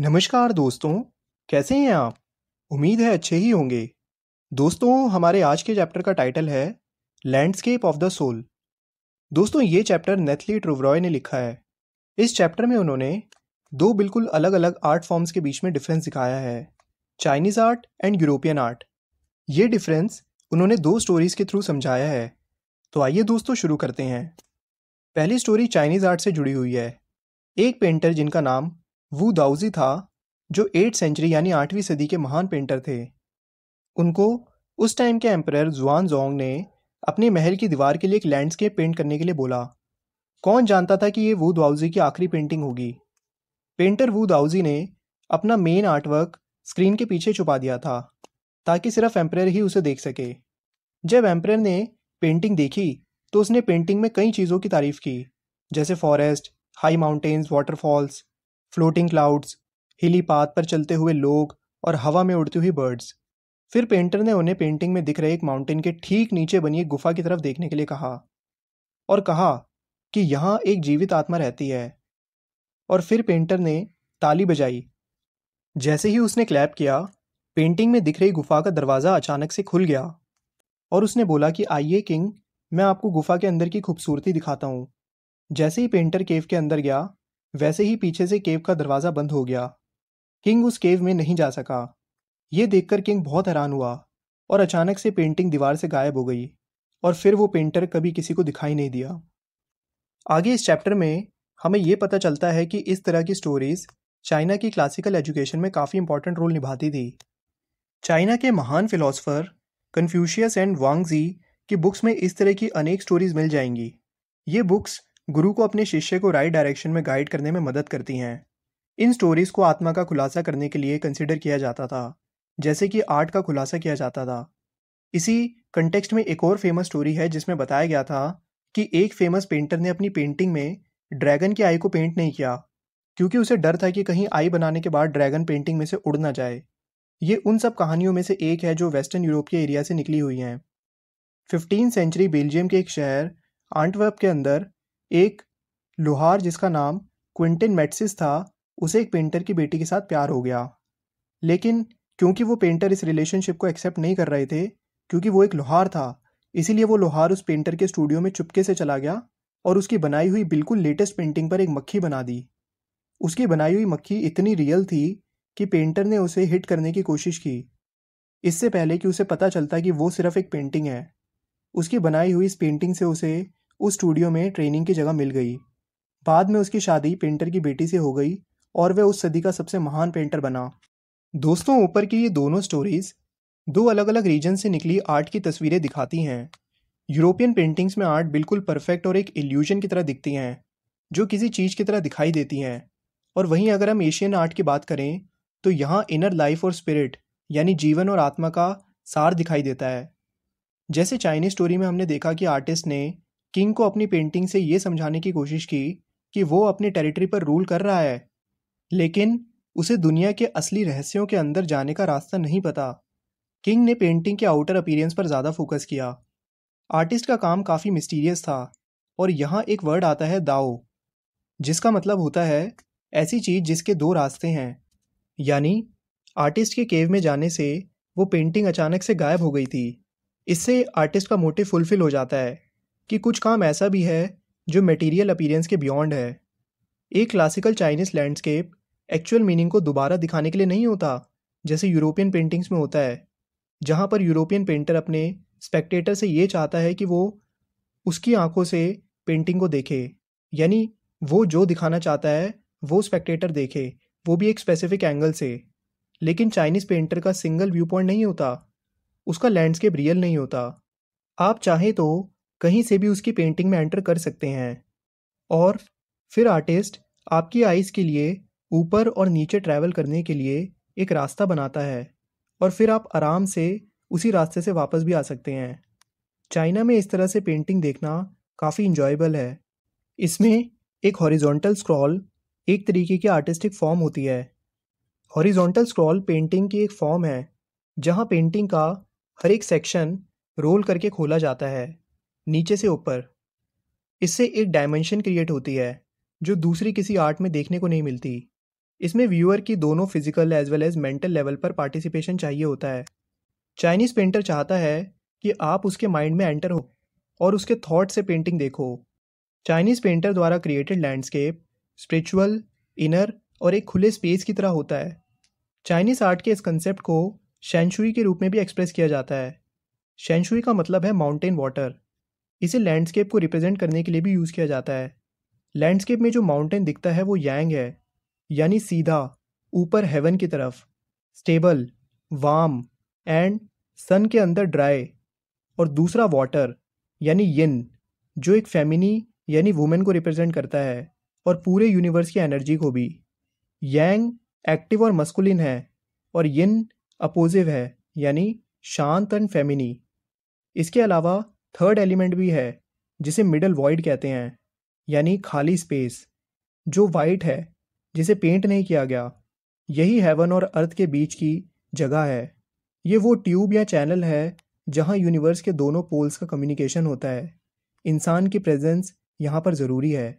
नमस्कार दोस्तों कैसे हैं आप उम्मीद है अच्छे ही होंगे दोस्तों हमारे आज के चैप्टर का टाइटल है लैंडस्केप ऑफ द सोल दोस्तों ये चैप्टर नेथली ट्रुवरॉय ने लिखा है इस चैप्टर में उन्होंने दो बिल्कुल अलग अलग आर्ट फॉर्म्स के बीच में डिफरेंस दिखाया है Chinese art and European art ये डिफरेंस उन्होंने दो स्टोरीज़ के थ्रू समझाया है तो आइए दोस्तों शुरू करते हैं पहली स्टोरी चाइनीज़ आर्ट से जुड़ी हुई है एक पेंटर जिनका नाम वू दाउजी था जो एट सेंचुरी यानी आठवीं सदी के महान पेंटर थे उनको उस टाइम के एम्पर जुआन जोंग ने अपने महल की दीवार के लिए एक लैंडस्केप पेंट करने के लिए बोला कौन जानता था कि ये वू दाउजी की आखिरी पेंटिंग होगी पेंटर वू दाउजी ने अपना मेन आर्टवर्क स्क्रीन के पीछे छुपा दिया था ताकि सिर्फ एम्पर ही उसे देख सके जब एम्पर ने पेंटिंग देखी तो उसने पेंटिंग में कई चीज़ों की तारीफ की जैसे forest high mountains waterfalls floating clouds hilly path पर चलते हुए लोग और हवा में उड़ती हुई बर्ड्स फिर पेंटर ने उन्हें पेंटिंग में दिख रहे एक माउंटेन के ठीक नीचे बनी एक गुफा की तरफ देखने के लिए कहा और कहा कि यहाँ एक जीवित आत्मा रहती है और फिर पेंटर ने ताली बजाई जैसे ही उसने क्लैप किया पेंटिंग में दिख रही गुफा का दरवाज़ा अचानक से खुल गया और उसने बोला कि आइए किंग मैं आपको गुफा के अंदर की खूबसूरती दिखाता हूँ जैसे ही पेंटर केव के अंदर गया वैसे ही पीछे से केव का दरवाज़ा बंद हो गया किंग उस केव में नहीं जा सका ये देखकर किंग बहुत हैरान हुआ और अचानक से पेंटिंग दीवार से गायब हो गई और फिर वो पेंटर कभी किसी को दिखाई नहीं दिया आगे इस चैप्टर में हमें ये पता चलता है कि इस तरह की स्टोरीज़ चाइना की क्लासिकल एजुकेशन में काफ़ी इंपॉर्टेंट रोल निभाती थी चाइना के महान फिलोसफर कन्फ्यूशियस एंड वांगजी की बुक्स में इस तरह की अनेक स्टोरीज़ मिल जाएंगी ये बुक्स गुरु को अपने शिष्य को राइट डायरेक्शन में गाइड करने में मदद करती हैं इन स्टोरीज को आत्मा का खुलासा करने के लिए कंसिडर किया जाता था जैसे कि आर्ट का खुलासा किया जाता था इसी कंटेक्स्ट में एक और फेमस स्टोरी है जिसमें बताया गया था कि एक फेमस पेंटर ने अपनी पेंटिंग में ड्रैगन की आई को पेंट नहीं किया क्योंकि उसे डर था कि कहीं आई बनाने के बाद ड्रैगन पेंटिंग में से उड़ ना जाए ये उन सब कहानियों में से एक है जो वेस्टर्न यूरोप के एरिया से निकली हुई हैं फिफ्टीन सेंचुरी बेल्जियम के एक शहर आंटवर्प के अंदर एक लोहार जिसका नाम क्विंटिन मैटसिस था उसे एक पेंटर की बेटी के साथ प्यार हो गया लेकिन क्योंकि वो पेंटर इस रिलेशनशिप को एक्सेप्ट नहीं कर रहे थे क्योंकि वो एक लोहार था इसीलिए वो लोहार उस पेंटर के स्टूडियो में चुपके से चला गया और उसकी बनाई हुई बिल्कुल लेटेस्ट पेंटिंग पर एक मक्खी बना दी उसकी बनाई हुई मक्खी इतनी रियल थी कि पेंटर ने उसे हिट करने की कोशिश की इससे पहले कि उसे पता चलता कि वो सिर्फ एक पेंटिंग है उसकी बनाई हुई इस पेंटिंग से उसे उस स्टूडियो में ट्रेनिंग की जगह मिल गई बाद में उसकी शादी पेंटर की बेटी से हो गई और वह उस सदी का सबसे महान पेंटर बना दोस्तों ऊपर की ये दोनों स्टोरीज़ दो अलग अलग रीजन से निकली आर्ट की तस्वीरें दिखाती हैं यूरोपियन पेंटिंग्स में आर्ट बिल्कुल परफेक्ट और एक इल्यूजन की तरह दिखती हैं जो किसी चीज़ की तरह दिखाई देती हैं और वहीं अगर हम एशियन आर्ट की बात करें तो यहाँ इनर लाइफ और स्पिरिट यानी जीवन और आत्मा का सार दिखाई देता है जैसे चाइनीज स्टोरी में हमने देखा कि आर्टिस्ट ने किंग को अपनी पेंटिंग से ये समझाने की कोशिश की कि वो अपनी टेरिटरी पर रूल कर रहा है लेकिन उसे दुनिया के असली रहस्यों के अंदर जाने का रास्ता नहीं पता किंग ने पेंटिंग के आउटर अपीरेंस पर ज़्यादा फोकस किया आर्टिस्ट का काम काफ़ी मिस्टीरियस था और यहाँ एक वर्ड आता है दाओ जिसका मतलब होता है ऐसी चीज़ जिसके दो रास्ते हैं यानी आर्टिस्ट के केव में जाने से वो पेंटिंग अचानक से गायब हो गई थी इससे आर्टिस्ट का मोटिव फुलफिल हो जाता है कि कुछ काम ऐसा भी है जो मटेरियल अपीरेंस के बियॉन्ड है एक classical Chinese landscape actual meaning को दोबारा दिखाने के लिए नहीं होता जैसे यूरोपियन पेंटिंग्स में होता है जहाँ पर यूरोपियन पेंटर अपने स्पेक्टेटर से ये चाहता है कि वो उसकी आंखों से पेंटिंग को देखे यानी वो जो दिखाना चाहता है वो स्पेक्टेटर देखे वो भी एक स्पेसिफिक एंगल से लेकिन चाइनीज़ पेंटर का सिंगल व्यू पॉइंट नहीं होता उसका लैंडस्केप रियल नहीं होता आप चाहें तो कहीं से भी उसकी पेंटिंग में एंटर कर सकते हैं और फिर आर्टिस्ट आपकी आइज़ के लिए ऊपर और नीचे ट्रैवल करने के लिए एक रास्ता बनाता है और फिर आप आराम से उसी रास्ते से वापस भी आ सकते हैं चाइना में इस तरह से पेंटिंग देखना काफ़ी इंजॉयबल है इसमें एक हॉरिजॉन्टल स्क्रॉल एक तरीके की आर्टिस्टिक फॉर्म होती है हॉरिजॉन्टल स्क्रॉल पेंटिंग की एक फॉर्म है जहाँ पेंटिंग का हर एक सेक्शन रोल करके खोला जाता है नीचे से ऊपर इससे एक डायमेंशन क्रिएट होती है जो दूसरी किसी आर्ट में देखने को नहीं मिलती इसमें व्यूअर की दोनों physical as well as mental level पर पार्टिसिपेशन चाहिए होता है चाइनीज़ पेंटर चाहता है कि आप उसके माइंड में एंटर हो और उसके थॉट से पेंटिंग देखो चाइनीज़ पेंटर द्वारा क्रिएटेड लैंडस्केप स्पिरिचुअल इनर और एक खुले स्पेस की तरह होता है चाइनीज़ आर्ट के इस कंसेप्ट को शैनशुई के रूप में भी एक्सप्रेस किया जाता है शैनशुई का मतलब है माउंटेन वाटर इसे लैंडस्केप को रिप्रेजेंट करने के लिए भी यूज़ किया जाता है लैंडस्केप में जो माउंटेन दिखता है वो यांग है यानी सीधा ऊपर हेवन की तरफ स्टेबल वाम एंड सन के अंदर ड्राई और दूसरा वाटर यानी यिन जो एक फेमिनी यानी वुमेन को रिप्रेजेंट करता है और पूरे यूनिवर्स की एनर्जी को भी यांग एक्टिव और मस्कुलिन है और यिन अपोजिव है यानी शांत एंड फैमिनी इसके अलावा थर्ड एलिमेंट भी है जिसे मिडल वॉइड कहते हैं यानी खाली स्पेस जो वाइट है जिसे पेंट नहीं किया गया यही हेवन और अर्थ के बीच की जगह है ये वो ट्यूब या चैनल है जहाँ यूनिवर्स के दोनों पोल्स का कम्युनिकेशन होता है इंसान की प्रेजेंस यहाँ पर ज़रूरी है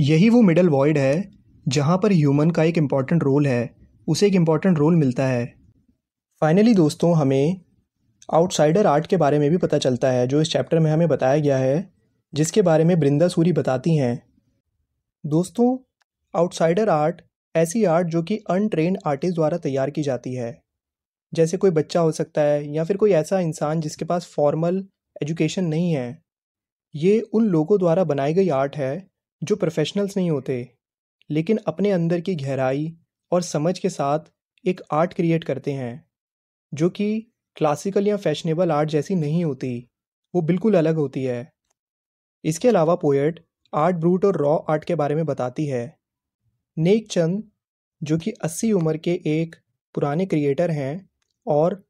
यही वो मिडल वॉइड है जहाँ पर ह्यूमन का एक इम्पॉर्टेंट रोल है उसे एक इम्पॉर्टेंट रोल मिलता है फाइनली दोस्तों हमें आउटसाइडर आर्ट के बारे में भी पता चलता है जो इस चैप्टर में हमें बताया गया है जिसके बारे में बृंदा सूरी बताती हैं दोस्तों आउटसाइडर आर्ट ऐसी आर्ट जो कि अनट्रेन आर्टिस्ट द्वारा तैयार की जाती है जैसे कोई बच्चा हो सकता है या फिर कोई ऐसा इंसान जिसके पास फॉर्मल एजुकेशन नहीं है ये उन लोगों द्वारा बनाई गई आर्ट है जो प्रोफेशनल्स नहीं होते लेकिन अपने अंदर की गहराई और समझ के साथ एक आर्ट क्रिएट करते हैं जो कि क्लासिकल या फैशनेबल आर्ट जैसी नहीं होती वो बिल्कुल अलग होती है इसके अलावा पोएट आर्ट ब्रूट और रॉ आर्ट के बारे में बताती है नेक चंद जो कि 80 उम्र के एक पुराने क्रिएटर हैं और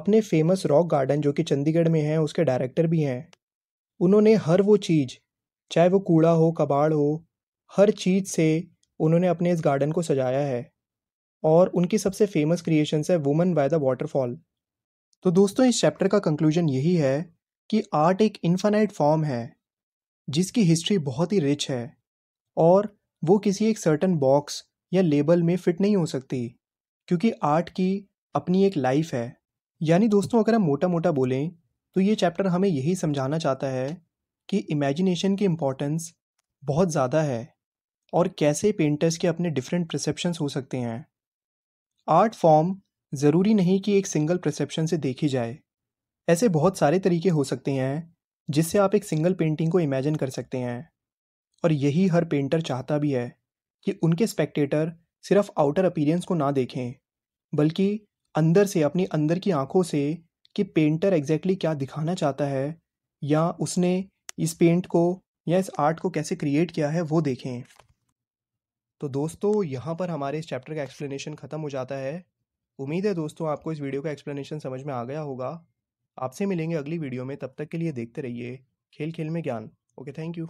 अपने फेमस रॉक गार्डन जो कि चंडीगढ़ में है उसके डायरेक्टर भी हैं उन्होंने हर वो चीज़ चाहे वो कूड़ा हो कबाड़ हो हर चीज़ से उन्होंने अपने इस गार्डन को सजाया है और उनकी सबसे फेमस क्रिएशंस है वुमन बाय द वाटरफॉल तो दोस्तों इस चैप्टर का कंक्लूजन यही है कि आर्ट एक इन्फानाइट फॉर्म है जिसकी हिस्ट्री बहुत ही रिच है और वो किसी एक सर्टन बॉक्स या लेबल में फिट नहीं हो सकती क्योंकि आर्ट की अपनी एक लाइफ है यानी दोस्तों अगर हम मोटा मोटा बोलें तो ये चैप्टर हमें यही समझाना चाहता है कि इमेजिनेशन की इम्पोर्टेंस बहुत ज़्यादा है और कैसे पेंटर्स के अपने डिफरेंट परसेप्शंस हो सकते हैं आर्ट फॉर्म ज़रूरी नहीं कि एक सिंगल परसेप्शन से देखी जाए ऐसे बहुत सारे तरीके हो सकते हैं जिससे आप एक सिंगल पेंटिंग को इमेजिन कर सकते हैं और यही हर पेंटर चाहता भी है कि उनके स्पेक्टेटर सिर्फ आउटर अपीरेंस को ना देखें बल्कि अंदर से अपनी अंदर की आंखों से कि पेंटर एग्जैक्टली क्या दिखाना चाहता है या उसने इस पेंट को या इस आर्ट को कैसे क्रिएट किया है वो देखें तो दोस्तों यहाँ पर हमारे इस चैप्टर का एक्सप्लेनेशन ख़त्म हो जाता है उम्मीद है दोस्तों आपको इस वीडियो का एक्सप्लेनेशन समझ में आ गया होगा आपसे मिलेंगे अगली वीडियो में तब तक के लिए देखते रहिए खेल खेल में ज्ञान ओके थैंक यू